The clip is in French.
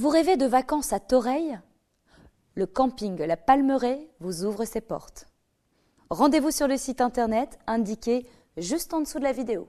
Vous rêvez de vacances à Toreil Le camping La Palmeraie vous ouvre ses portes. Rendez-vous sur le site internet indiqué juste en dessous de la vidéo.